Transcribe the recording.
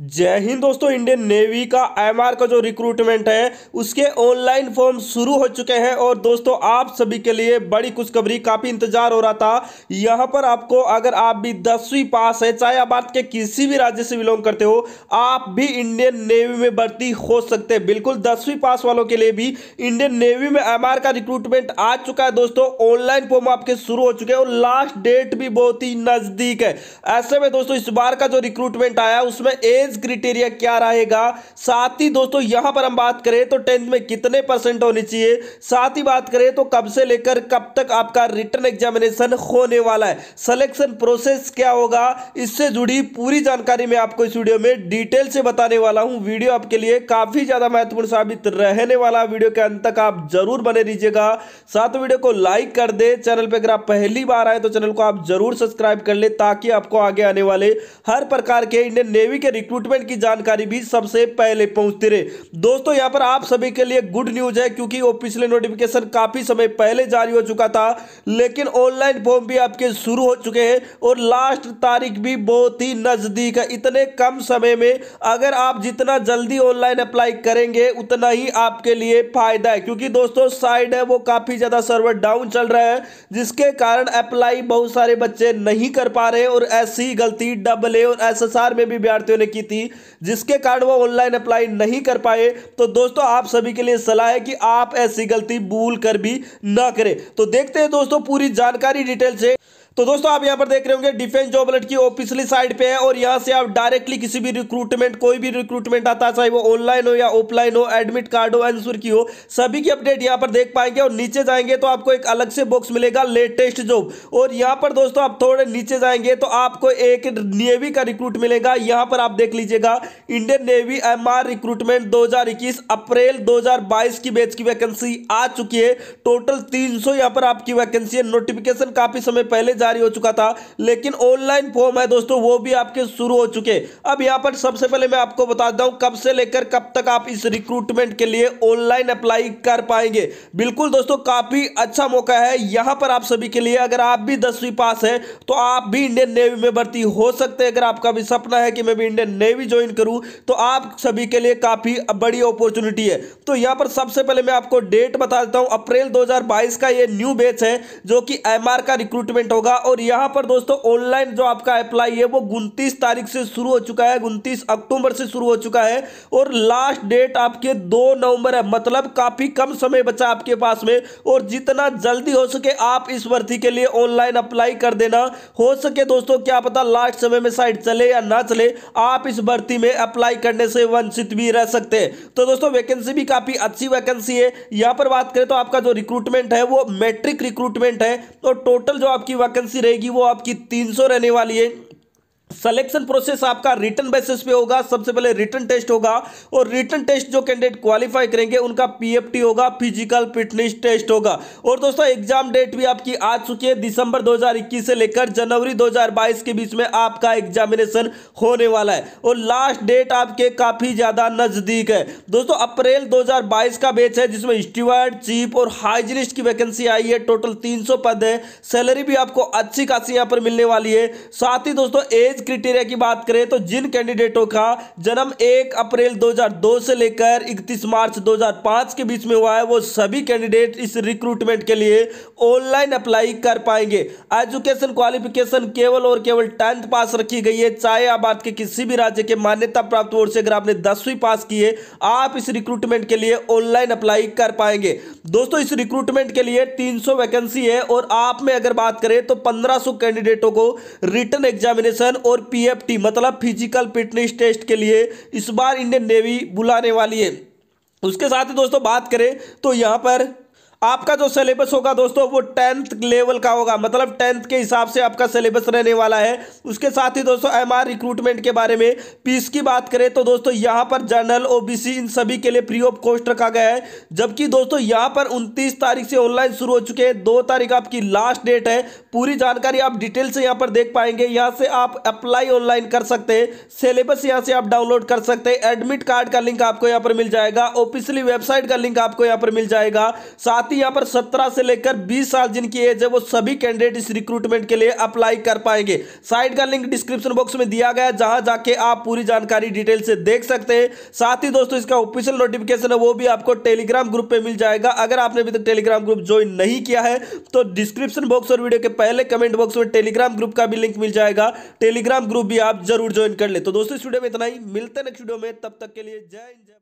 जय हिंद दोस्तों Indian navy का एमआर का जो रिक्रूटमेंट है उसके ऑनलाइन फॉर्म शुरू हो चुके हैं और दोस्तों आप सभी के लिए बड़ी खुशखबरी काफ़ी इंतजार हो रहा था यहां पर आपको अगर आप भी दसवीं पास है चाहे आप भारत के किसी भी राज्य से बिलोंग करते हो आप भी इंडियन नेवी में भर्ती हो सकते हैं बिल्कुल दसवीं पास वालों के लिए भी इंडियन नेवी में एम का रिक्रूटमेंट आ चुका है दोस्तों ऑनलाइन फॉर्म आपके शुरू हो चुके हैं और लास्ट डेट भी बहुत ही नज़दीक है ऐसे में दोस्तों इस बार का जो रिक्रूटमेंट आया उसमें एक एज क्रिटेरिया क्या रहेगा साथ ही दोस्तों यहां पर हम बात करें तो टेंथ में कितने परसेंट होने चाहिए साथ ही बात करें तो कब से लेकर कब तक आपका रिटर्न एग्जामिनेशन होने वाला है सिलेक्शन प्रोसेस क्या होगा इससे जुड़ी पूरी जानकारी मैं आपको इस वीडियो में डिटेल से बताने वाला हूं वीडियो आपके लिए काफी ज्यादा महत्वपूर्ण साबित रहने वाला वीडियो के अंत तक आप जरूर बने रहिएगा साथ वीडियो को लाइक कर दे चैनल पर अगर आप पहली बार आए तो चैनल को आप जरूर सब्सक्राइब कर ले ताकि आपको आगे आने वाले हर प्रकार के इंडियन नेवी के रिक्रूटमेंट की जानकारी भी सबसे पहले पहुंचती रहे दोस्तों यहाँ पर आप सभी के लिए गुड न्यूज है क्योंकि वो पिछले नोटिफिकेशन काफी समय पहले जारी हो चुका था लेकिन ऑनलाइन फॉर्म भी आपके शुरू हो चुके हैं और लास्ट तारीख भी बहुत ही नजदीक है इतने कम समय में अगर आप जितना जल्दी ऑनलाइन अप्लाई करेंगे उतना ही आपके लिए फायदा है क्योंकि दोस्तों साइड है वो काफी ज्यादा सर्वर डाउन चल रहा है जिसके कारण अप्लाई बहुत सारे बच्चे नहीं कर पा रहे और ऐसी गलती डबल ए और एस में भी विद्यार्थियों ने की की थी जिसके कारण वो ऑनलाइन अप्लाई नहीं कर पाए तो दोस्तों आप सभी के लिए सलाह है कि आप ऐसी गलती भूल कर भी ना करें तो देखते हैं दोस्तों पूरी जानकारी डिटेल से तो दोस्तों आप यहां पर देख रहे होंगे डिफेंस जॉब अलर्ट की ऑफिशियली साइड पे है और यहां से आप डायरेक्टली किसी भी रिक्रूटमेंट कोई भी रिक्रूटमेंट आता है चाहे वो ऑनलाइन हो या ऑफलाइन हो एडमिट कार्ड हो एनसुर की हो सभी की अपडेट यहां पर देख पाएंगे और नीचे जाएंगे तो आपको एक अलग से बॉक्स मिलेगा लेटेस्ट जॉब और यहां पर दोस्तों आप थोड़े नीचे जाएंगे तो आपको एक नेवी का रिक्रूट मिलेगा यहां पर आप देख लीजिएगा इंडियन नेवी एम रिक्रूटमेंट दो अप्रैल दो की बैच की वैकेंसी आ चुकी है टोटल तीन सौ पर आपकी वैकेंसी है नोटिफिकेशन काफी समय पहले जारी हो चुका था लेकिन ऑनलाइन फॉर्म है दोस्तों वो भी आपके शुरू हो चुके अब यहाँ पर सबसे पहले मैं आपको बता दूँ कब से लेकर कब तक आप इस रिक्रूटमेंट के लिए ऑनलाइन अप्लाई कर पाएंगे बिल्कुल दोस्तों काफ़ी अच्छा मौका है यहाँ पर आप सभी के लिए अगर आप भी दसवीं पास हैं तो आप भी इंडियन नेवी में भर्ती हो सकते हैं अगर आपका भी सपना है कि मैं भी इंडियन नेवी ज्वाइन करूँ तो आप सभी के लिए काफ़ी बड़ी अपॉर्चुनिटी है तो यहाँ पर सबसे पहले मैं आपको डेट बता देता हूँ अप्रैल दो का ये न्यू बैच है जो कि एम का रिक्रूटमेंट होगा होगा और यहाँ पर दोस्तों ऑनलाइन जो आपका अप्लाई है वो उनतीस तारीख से शुरू हो चुका है उनतीस अक्टूबर से शुरू हो चुका है और लास्ट डेट आपके दो नवंबर है मतलब काफ़ी कम समय बचा आपके पास में और जितना जल्दी हो सके आप इस भर्ती के लिए ऑनलाइन अप्लाई कर देना हो सके दोस्तों क्या पता लास्ट समय में साइड चले या ना चले आप इस भर्ती में अप्लाई करने से वंचित भी रह सकते हैं तो दोस्तों वैकेंसी भी काफ़ी अच्छी वैकेंसी है यहाँ पर बात करें तो आपका जो रिक्रूटमेंट है वो मैट्रिक रिक्रूटमेंट है और टोटल जो आपकी वैकेंसी वैकेंसी रहेगी वो आपकी तीन सौ रहने वाली है सिलेक्शन प्रोसेस आपका रिटर्न बेसिस पे होगा सबसे पहले रिटर्न टेस्ट होगा और रिटर्न टेस्ट जो कैंडिडेट क्वालिफाई करेंगे उनका पीएफटी होगा फिजिकल फिटनेस टेस्ट होगा और दोस्तों एग्जाम डेट भी आपकी आ चुकी है दिसंबर 2021 से लेकर जनवरी 2022 के बीच में आपका एग्जामिनेशन होने वाला है और लास्ट डेट आपके काफ़ी ज़्यादा नज़दीक है दोस्तों अप्रैल दो का बेच है जिसमें स्टीवर्ड चीफ और हाइजनिस्ट की वैकेंसी आई है टोटल तीन पद है सैलरी भी आपको अच्छी खासी यहाँ पर मिलने वाली है साथ ही दोस्तों एज क्रिटेरिया की बात करें तो जिन कैंडिडेटों का जन्म 1 अप्रैल 2002 से लेकर 31 मार्च 2005 के बीच में हुआ है वो सभी कैंडिडेट इस रिक्रूटमेंट के लिए ऑनलाइन अप्लाई कर पाएंगे एजुकेशन क्वालिफिकेशन केवल और केवल टेंथ पास रखी गई है चाहे आप भारत के किसी भी राज्य के मान्यता प्राप्त बोर्ड से अगर आपने दसवीं पास की है आप इस रिक्रूटमेंट के लिए ऑनलाइन अप्लाई कर पाएंगे दोस्तों इस रिक्रूटमेंट के लिए तीन वैकेंसी है और आप में अगर बात करें तो पंद्रह कैंडिडेटों को रिटर्न एग्जामिनेशन और पीएफटी मतलब फिजिकल फिटनेस टेस्ट के लिए इस बार इंडियन नेवी बुलाने वाली है उसके साथ ही दोस्तों बात करें तो यहाँ पर आपका जो सिलेबस होगा दोस्तों वो टेंथ लेवल का होगा मतलब टेंथ के हिसाब से आपका सिलेबस रहने वाला है उसके साथ ही दोस्तों एम रिक्रूटमेंट के बारे में पीस की बात करें तो दोस्तों यहाँ पर जनरल ओबीसी इन सभी के लिए फ्री ऑफ कॉस्ट रखा गया है जबकि दोस्तों यहाँ पर उनतीस तारीख से ऑनलाइन शुरू हो चुके हैं दो तारीख आपकी लास्ट डेट है पूरी जानकारी आप डिटेल से यहाँ पर देख पाएंगे यहाँ से आप अप्लाई ऑनलाइन कर सकते हैं सिलेबस यहाँ से आप डाउनलोड कर सकते हैं एडमिट कार्ड का लिंक आपको यहाँ पर मिल जाएगा ऑफिसली वेबसाइट का लिंक आपको यहाँ पर मिल जाएगा साथ साथ ही यहाँ पर 17 से लेकर 20 साल जिनकी एज है वो सभी कैंडिडेट इस रिक्रूटमेंट के लिए अप्लाई कर पाएंगे साइट का लिंक डिस्क्रिप्शन बॉक्स में दिया गया जहां जाके आप पूरी जानकारी डिटेल से देख सकते हैं साथ ही दोस्तों इसका ऑफिशियल नोटिफिकेशन है वो भी आपको टेलीग्राम ग्रुप पे मिल जाएगा अगर आपने अभी तक टेलीग्राम ग्रुप ज्वाइन नहीं किया है तो डिस्क्रिप्शन बॉक्स और वीडियो के पहले कमेंट बॉक्स में टेलीग्राम ग्रुप का भी लिंक मिल जाएगा टेलीग्राम ग्रुप भी आप जरूर ज्वाइन कर ले तो दोस्तों इस वीडियो में इतना ही मिलते नेक्स्ट वीडियो में तब तक के लिए जय जय